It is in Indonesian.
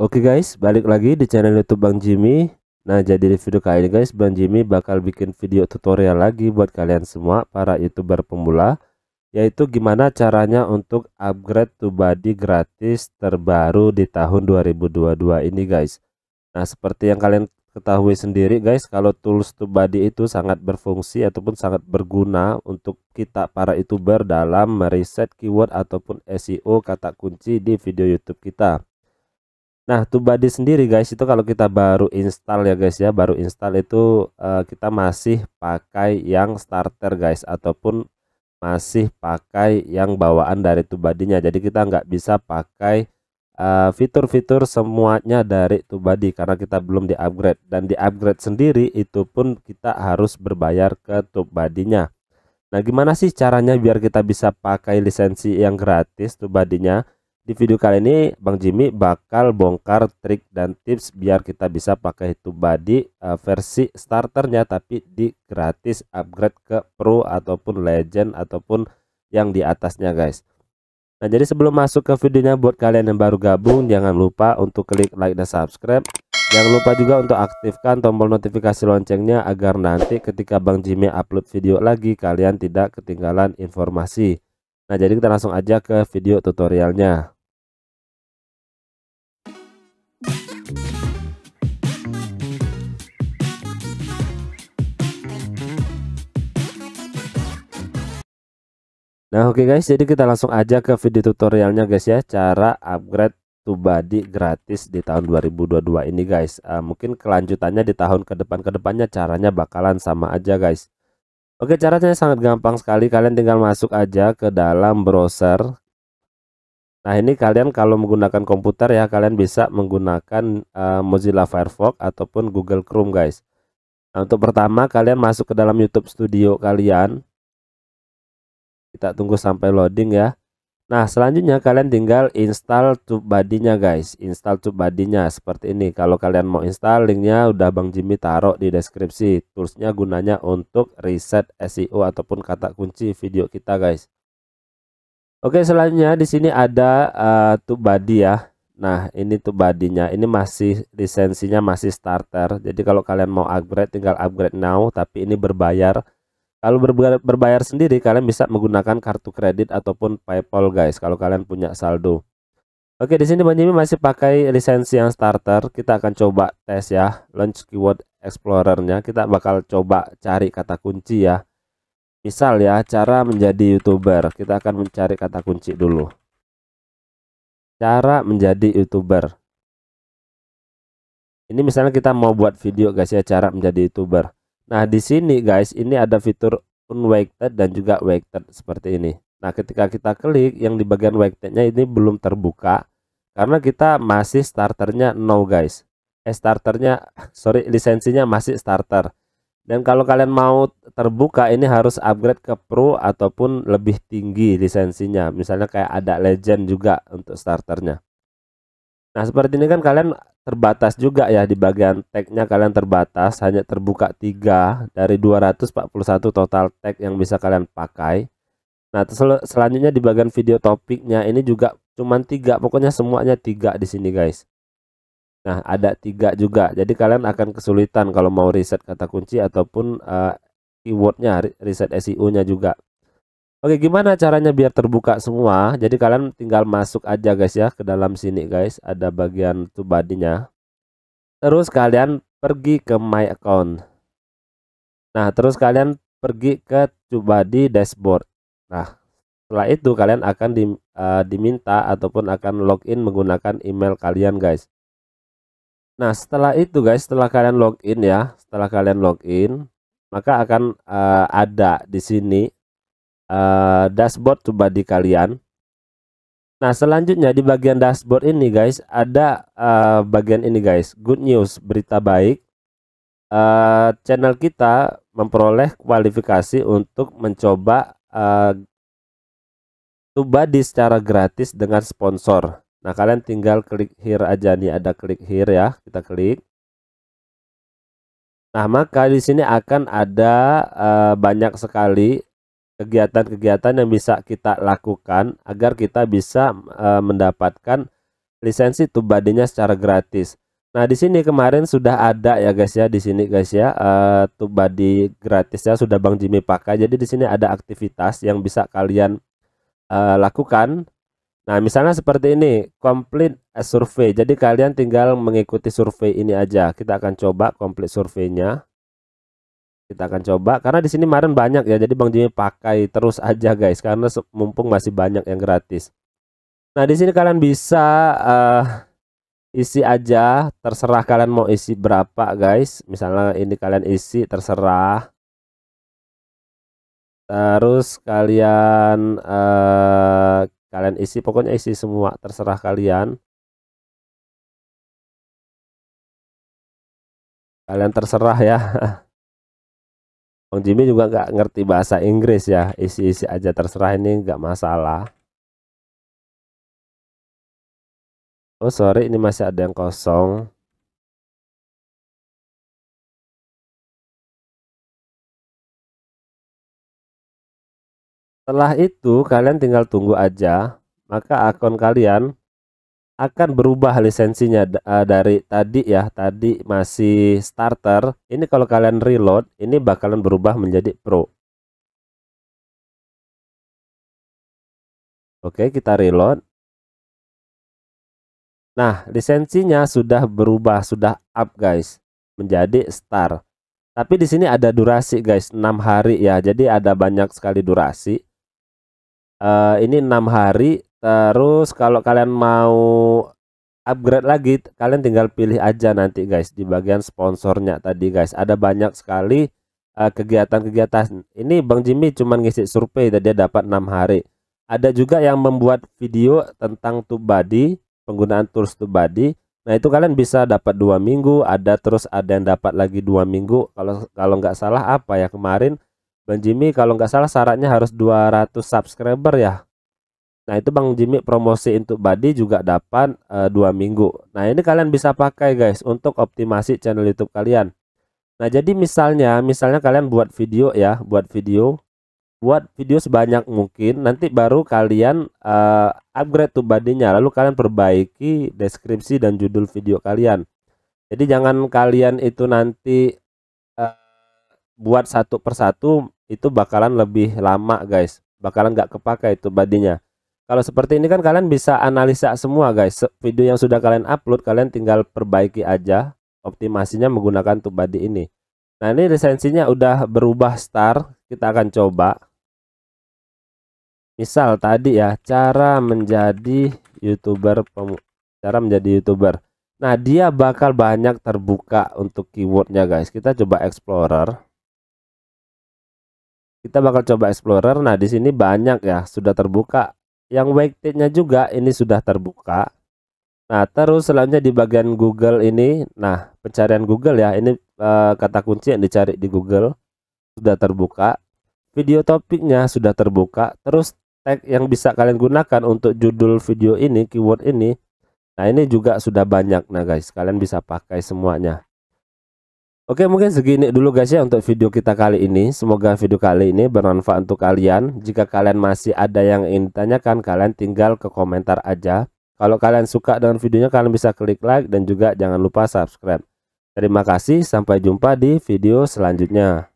Oke guys, balik lagi di channel YouTube Bang Jimmy. Nah, jadi di video kali ini guys, Bang Jimmy bakal bikin video tutorial lagi buat kalian semua para YouTuber pemula, yaitu gimana caranya untuk upgrade to body gratis terbaru di tahun 2022 ini guys. Nah, seperti yang kalian ketahui sendiri guys, kalau tools to body itu sangat berfungsi ataupun sangat berguna untuk kita para YouTuber dalam meriset keyword ataupun SEO kata kunci di video YouTube kita. Nah, Tubadi sendiri guys itu kalau kita baru install ya guys ya, baru install itu uh, kita masih pakai yang starter guys ataupun masih pakai yang bawaan dari Tubadinya. Jadi kita nggak bisa pakai eh, fitur-fitur uh, semuanya dari Tubadi karena kita belum di-upgrade dan di-upgrade sendiri itu pun kita harus berbayar ke Tubadinya. Nah, gimana sih caranya biar kita bisa pakai lisensi yang gratis Tubadinya? Di video kali ini Bang Jimmy bakal bongkar trik dan tips biar kita bisa pakai Tubadi uh, eh, versi starternya tapi di gratis upgrade ke pro ataupun legend ataupun yang di atasnya guys. Nah jadi sebelum masuk ke videonya buat kalian yang baru gabung jangan lupa untuk klik like dan subscribe. Jangan lupa juga untuk aktifkan tombol notifikasi loncengnya agar nanti ketika Bang Jimmy upload video lagi kalian tidak ketinggalan informasi. Nah, jadi kita langsung aja ke video tutorialnya. Nah oke okay guys jadi kita langsung aja ke video tutorialnya guys ya cara upgrade tubadi gratis di tahun 2022 ini guys uh, mungkin kelanjutannya di tahun ke depan ke depannya caranya bakalan sama aja guys Oke, caranya sangat gampang sekali. Kalian tinggal masuk aja ke dalam browser. Nah, ini kalian kalau menggunakan komputer ya, kalian bisa menggunakan uh, Mozilla Firefox ataupun Google Chrome, guys. Nah, untuk pertama, kalian masuk ke dalam YouTube Studio kalian. Kita tunggu sampai loading ya. Nah, selanjutnya kalian tinggal install TubeBuddy-nya guys. Install TubeBuddy-nya seperti ini. Kalau kalian mau install, linknya udah Bang Jimmy taruh di deskripsi. Toolsnya gunanya untuk reset SEO ataupun kata kunci video kita guys. Oke, selanjutnya di sini ada uh, eh, TubeBuddy ya. Nah, ini TubeBuddy-nya. Ini masih lisensinya masih starter. Jadi kalau kalian mau upgrade tinggal upgrade now, tapi ini berbayar. Kalau berbayar, sendiri kalian bisa menggunakan kartu kredit ataupun PayPal guys kalau kalian punya saldo. Oke, di sini Bang Jimmy masih pakai lisensi yang starter. Kita akan coba tes ya, launch keyword explorer-nya. Kita bakal coba cari kata kunci ya. Misal ya, cara menjadi YouTuber. Kita akan mencari kata kunci dulu. Cara menjadi YouTuber. Ini misalnya kita mau buat video guys ya, cara menjadi YouTuber. Nah, di sini guys, ini ada fitur unweighted dan juga weighted seperti ini. Nah, ketika kita klik yang di bagian weighted-nya ini belum terbuka karena kita masih starternya no guys. Eh starternya sorry lisensinya masih starter. Dan kalau kalian mau terbuka ini harus upgrade ke pro ataupun lebih tinggi lisensinya. Misalnya kayak ada legend juga untuk starternya. Nah, seperti ini kan kalian terbatas juga ya di bagian tag-nya kalian terbatas hanya terbuka 3 dari 241 total tag yang bisa kalian pakai nah sel selanjutnya di bagian video topiknya ini juga cuman tiga pokoknya semuanya tiga di sini guys nah ada tiga juga jadi kalian akan kesulitan kalau mau riset kata kunci ataupun uh, keywordnya riset SEO nya juga Oke, gimana caranya biar terbuka semua? Jadi kalian tinggal masuk aja guys ya ke dalam sini guys, ada bagian tubadinya. Terus kalian pergi ke my account. Nah, terus kalian pergi ke tubadi dashboard. Nah, setelah itu kalian akan di, uh, diminta ataupun akan login menggunakan email kalian guys. Nah, setelah itu guys, setelah kalian login ya, setelah kalian login, maka akan uh, ada di sini uh, dashboard pribadi kalian. Nah, selanjutnya di bagian dashboard ini guys, ada uh, bagian ini guys, good news, berita baik. Uh, channel kita memperoleh kualifikasi untuk mencoba uh, tuba secara gratis dengan sponsor. Nah, kalian tinggal klik here aja nih, ada klik here ya, kita klik. Nah, maka di sini akan ada uh, banyak sekali kegiatan-kegiatan yang bisa kita lakukan agar kita bisa e, mendapatkan lisensi tubadinya secara gratis. Nah, di sini kemarin sudah ada ya guys ya di sini guys ya e, eh, tubadi gratis ya sudah Bang Jimmy pakai. Jadi di sini ada aktivitas yang bisa kalian e, lakukan. Nah, misalnya seperti ini, complete survey. Jadi kalian tinggal mengikuti survei ini aja. Kita akan coba complete surveinya kita akan coba karena di sini kemarin banyak ya jadi Bang Jimmy pakai terus aja guys karena mumpung masih banyak yang gratis nah di sini kalian bisa uh, isi aja terserah kalian mau isi berapa guys misalnya ini kalian isi terserah terus kalian uh, kalian isi pokoknya isi semua terserah kalian kalian terserah ya Bang Jimmy juga nggak ngerti bahasa Inggris ya isi-isi aja terserah ini nggak masalah Oh sorry ini masih ada yang kosong Setelah itu kalian tinggal tunggu aja maka akun kalian akan berubah lisensinya uh, dari tadi ya tadi masih starter ini kalau kalian reload ini bakalan berubah menjadi pro oke kita reload nah lisensinya sudah berubah sudah up guys menjadi star tapi di sini ada durasi guys 6 hari ya jadi ada banyak sekali durasi uh, ini enam hari Terus kalau kalian mau upgrade lagi, kalian tinggal pilih aja nanti guys di bagian sponsornya tadi guys. Ada banyak sekali eh, kegiatan-kegiatan. Uh, Ini Bang Jimmy cuman ngisi survei dan dia dapat enam hari. Ada juga yang membuat video tentang tube body, penggunaan tools tube body. Nah itu kalian bisa dapat dua minggu, ada terus ada yang dapat lagi dua minggu. Kalau kalau nggak salah apa ya kemarin Bang Jimmy kalau nggak salah syaratnya harus 200 subscriber ya Nah itu Bang Jimmy promosi untuk body juga dapat eh, dua minggu. Nah ini kalian bisa pakai guys untuk optimasi channel YouTube kalian. Nah jadi misalnya, misalnya kalian buat video ya, buat video, buat video sebanyak mungkin. Nanti baru kalian uh, upgrade to badinya, lalu kalian perbaiki deskripsi dan judul video kalian. Jadi jangan kalian itu nanti uh, buat satu persatu itu bakalan lebih lama guys, bakalan nggak kepakai itu nya kalau seperti ini kan kalian bisa analisa semua guys. Video yang sudah kalian upload kalian tinggal perbaiki aja optimasinya menggunakan tubadi ini. Nah, ini lisensinya udah berubah star, kita akan coba. Misal tadi ya, cara menjadi YouTuber cara menjadi YouTuber. Nah, dia bakal banyak terbuka untuk keywordnya guys. Kita coba explorer kita bakal coba explorer. Nah, di sini banyak ya, sudah terbuka yang webpage-nya juga ini sudah terbuka. Nah, terus selanjutnya di bagian Google ini, nah, pencarian Google ya, ini uh, kata kunci yang dicari di Google sudah terbuka. Video topiknya sudah terbuka. Terus tag yang bisa kalian gunakan untuk judul video ini, keyword ini. Nah, ini juga sudah banyak. Nah, guys, kalian bisa pakai semuanya. Oke mungkin segini dulu guys ya untuk video kita kali ini Semoga video kali ini bermanfaat untuk kalian Jika kalian masih ada yang ingin ditanyakan kalian tinggal ke komentar aja Kalau kalian suka dengan videonya kalian bisa klik like dan juga jangan lupa subscribe Terima kasih sampai jumpa di video selanjutnya